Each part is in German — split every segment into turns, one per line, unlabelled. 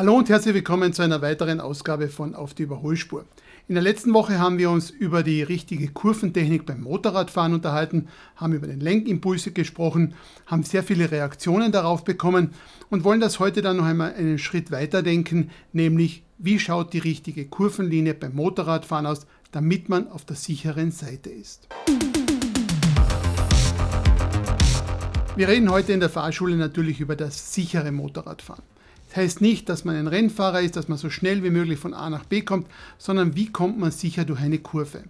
Hallo und herzlich willkommen zu einer weiteren Ausgabe von Auf die Überholspur. In der letzten Woche haben wir uns über die richtige Kurventechnik beim Motorradfahren unterhalten, haben über den Lenkimpulse gesprochen, haben sehr viele Reaktionen darauf bekommen und wollen das heute dann noch einmal einen Schritt weiter denken, nämlich wie schaut die richtige Kurvenlinie beim Motorradfahren aus, damit man auf der sicheren Seite ist. Wir reden heute in der Fahrschule natürlich über das sichere Motorradfahren. Das heißt nicht, dass man ein Rennfahrer ist, dass man so schnell wie möglich von A nach B kommt, sondern wie kommt man sicher durch eine Kurve.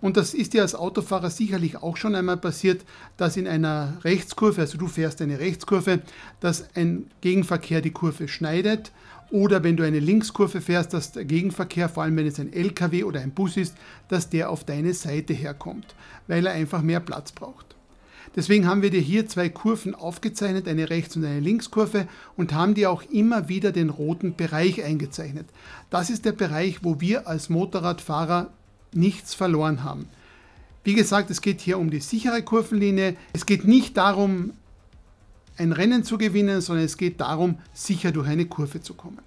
Und das ist dir als Autofahrer sicherlich auch schon einmal passiert, dass in einer Rechtskurve, also du fährst eine Rechtskurve, dass ein Gegenverkehr die Kurve schneidet oder wenn du eine Linkskurve fährst, dass der Gegenverkehr, vor allem wenn es ein LKW oder ein Bus ist, dass der auf deine Seite herkommt, weil er einfach mehr Platz braucht. Deswegen haben wir dir hier zwei Kurven aufgezeichnet, eine Rechts- und eine Linkskurve und haben dir auch immer wieder den roten Bereich eingezeichnet. Das ist der Bereich, wo wir als Motorradfahrer nichts verloren haben. Wie gesagt, es geht hier um die sichere Kurvenlinie. Es geht nicht darum, ein Rennen zu gewinnen, sondern es geht darum, sicher durch eine Kurve zu kommen.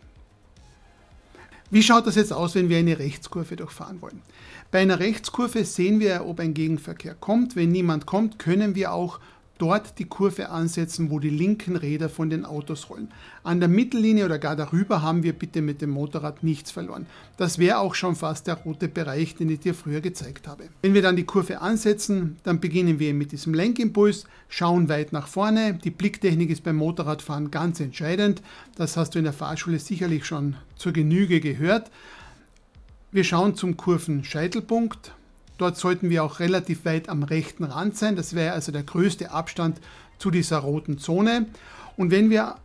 Wie schaut das jetzt aus, wenn wir eine Rechtskurve durchfahren wollen? Bei einer Rechtskurve sehen wir, ob ein Gegenverkehr kommt. Wenn niemand kommt, können wir auch dort die Kurve ansetzen, wo die linken Räder von den Autos rollen. An der Mittellinie oder gar darüber haben wir bitte mit dem Motorrad nichts verloren. Das wäre auch schon fast der rote Bereich, den ich dir früher gezeigt habe. Wenn wir dann die Kurve ansetzen, dann beginnen wir mit diesem Lenkimpuls, schauen weit nach vorne. Die Blicktechnik ist beim Motorradfahren ganz entscheidend. Das hast du in der Fahrschule sicherlich schon zur Genüge gehört. Wir schauen zum Kurvenscheitelpunkt Dort sollten wir auch relativ weit am rechten Rand sein. Das wäre also der größte Abstand zu dieser roten Zone. Und wenn wir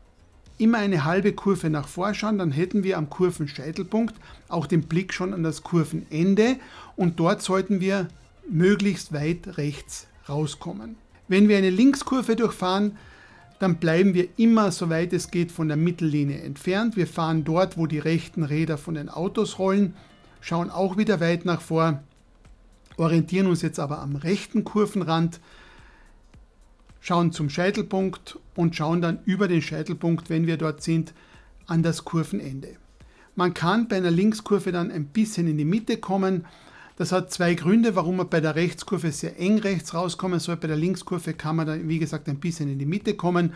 immer eine halbe Kurve nach schauen, dann hätten wir am Kurvenscheitelpunkt auch den Blick schon an das Kurvenende und dort sollten wir möglichst weit rechts rauskommen. Wenn wir eine Linkskurve durchfahren, dann bleiben wir immer, so weit es geht, von der Mittellinie entfernt. Wir fahren dort, wo die rechten Räder von den Autos rollen, schauen auch wieder weit nach vor orientieren uns jetzt aber am rechten Kurvenrand, schauen zum Scheitelpunkt und schauen dann über den Scheitelpunkt, wenn wir dort sind, an das Kurvenende. Man kann bei einer Linkskurve dann ein bisschen in die Mitte kommen. Das hat zwei Gründe, warum man bei der Rechtskurve sehr eng rechts rauskommen soll. Bei der Linkskurve kann man dann, wie gesagt, ein bisschen in die Mitte kommen.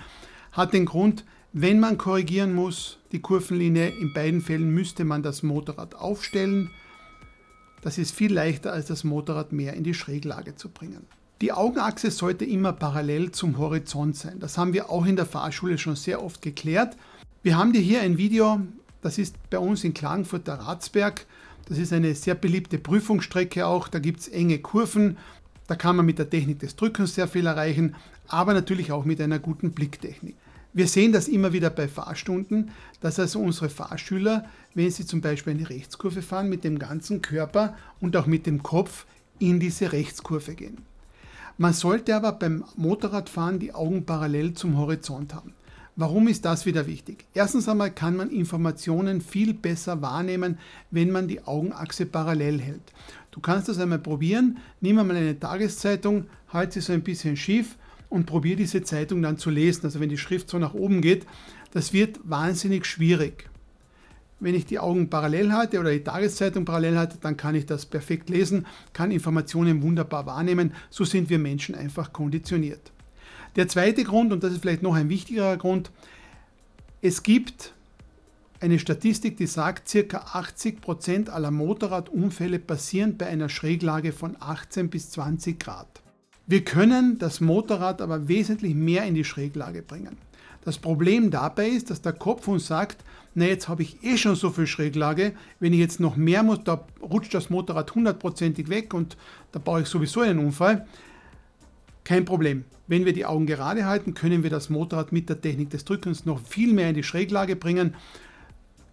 Hat den Grund, wenn man korrigieren muss, die Kurvenlinie, in beiden Fällen müsste man das Motorrad aufstellen. Das ist viel leichter als das Motorrad mehr in die Schräglage zu bringen. Die Augenachse sollte immer parallel zum Horizont sein. Das haben wir auch in der Fahrschule schon sehr oft geklärt. Wir haben dir hier ein Video, das ist bei uns in Klagenfurt der Ratsberg. Das ist eine sehr beliebte Prüfungsstrecke auch. Da gibt es enge Kurven. Da kann man mit der Technik des Drückens sehr viel erreichen, aber natürlich auch mit einer guten Blicktechnik. Wir sehen das immer wieder bei Fahrstunden, dass also unsere Fahrschüler, wenn sie zum Beispiel eine Rechtskurve fahren, mit dem ganzen Körper und auch mit dem Kopf in diese Rechtskurve gehen. Man sollte aber beim Motorradfahren die Augen parallel zum Horizont haben. Warum ist das wieder wichtig? Erstens einmal kann man Informationen viel besser wahrnehmen, wenn man die Augenachse parallel hält. Du kannst das einmal probieren. Nimm einmal eine Tageszeitung, halt sie so ein bisschen schief und probiere diese Zeitung dann zu lesen. Also wenn die Schrift so nach oben geht, das wird wahnsinnig schwierig. Wenn ich die Augen parallel halte oder die Tageszeitung parallel halte, dann kann ich das perfekt lesen, kann Informationen wunderbar wahrnehmen. So sind wir Menschen einfach konditioniert. Der zweite Grund, und das ist vielleicht noch ein wichtigerer Grund, es gibt eine Statistik, die sagt, circa 80% Prozent aller Motorradunfälle passieren bei einer Schräglage von 18 bis 20 Grad. Wir können das Motorrad aber wesentlich mehr in die Schräglage bringen. Das Problem dabei ist, dass der Kopf uns sagt, na jetzt habe ich eh schon so viel Schräglage, wenn ich jetzt noch mehr muss, da rutscht das Motorrad hundertprozentig weg und da baue ich sowieso einen Unfall. Kein Problem. Wenn wir die Augen gerade halten, können wir das Motorrad mit der Technik des Drückens noch viel mehr in die Schräglage bringen.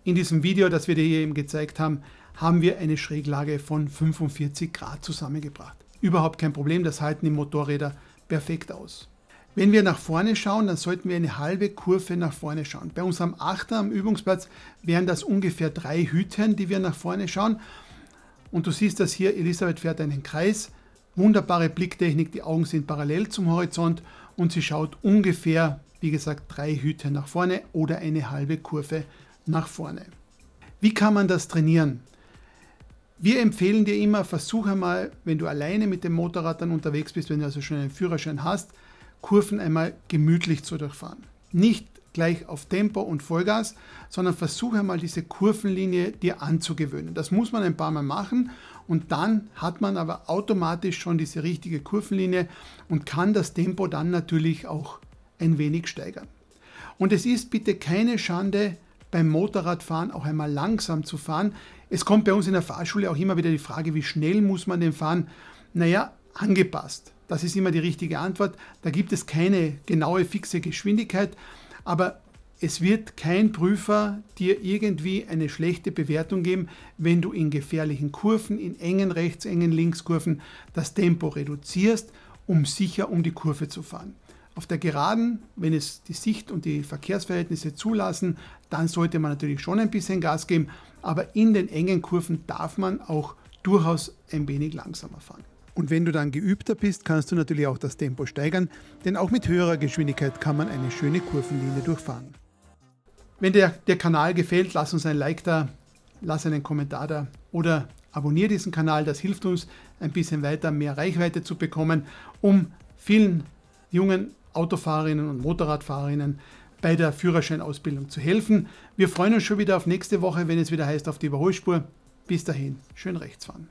In diesem Video, das wir dir hier eben gezeigt haben, haben wir eine Schräglage von 45 Grad zusammengebracht überhaupt kein Problem, das halten die Motorräder perfekt aus. Wenn wir nach vorne schauen, dann sollten wir eine halbe Kurve nach vorne schauen. Bei unserem Achter am Übungsplatz wären das ungefähr drei Hüten, die wir nach vorne schauen. Und du siehst das hier, Elisabeth fährt einen Kreis. Wunderbare Blicktechnik, die Augen sind parallel zum Horizont und sie schaut ungefähr, wie gesagt, drei Hüte nach vorne oder eine halbe Kurve nach vorne. Wie kann man das trainieren? Wir empfehlen dir immer, versuche mal, wenn du alleine mit dem Motorrad dann unterwegs bist, wenn du also schon einen Führerschein hast, Kurven einmal gemütlich zu durchfahren. Nicht gleich auf Tempo und Vollgas, sondern versuche mal diese Kurvenlinie dir anzugewöhnen. Das muss man ein paar Mal machen und dann hat man aber automatisch schon diese richtige Kurvenlinie und kann das Tempo dann natürlich auch ein wenig steigern. Und es ist bitte keine Schande, beim Motorradfahren auch einmal langsam zu fahren. Es kommt bei uns in der Fahrschule auch immer wieder die Frage, wie schnell muss man denn fahren? Naja, angepasst. Das ist immer die richtige Antwort. Da gibt es keine genaue fixe Geschwindigkeit, aber es wird kein Prüfer dir irgendwie eine schlechte Bewertung geben, wenn du in gefährlichen Kurven, in engen rechts, engen linkskurven das Tempo reduzierst, um sicher um die Kurve zu fahren. Auf der Geraden, wenn es die Sicht und die Verkehrsverhältnisse zulassen, dann sollte man natürlich schon ein bisschen Gas geben, aber in den engen Kurven darf man auch durchaus ein wenig langsamer fahren. Und wenn du dann geübter bist, kannst du natürlich auch das Tempo steigern, denn auch mit höherer Geschwindigkeit kann man eine schöne Kurvenlinie durchfahren. Wenn dir der Kanal gefällt, lass uns ein Like da, lass einen Kommentar da oder abonniere diesen Kanal, das hilft uns ein bisschen weiter, mehr Reichweite zu bekommen, um vielen jungen Autofahrerinnen und Motorradfahrerinnen bei der Führerscheinausbildung zu helfen. Wir freuen uns schon wieder auf nächste Woche, wenn es wieder heißt auf die Überholspur. Bis dahin, schön rechts fahren.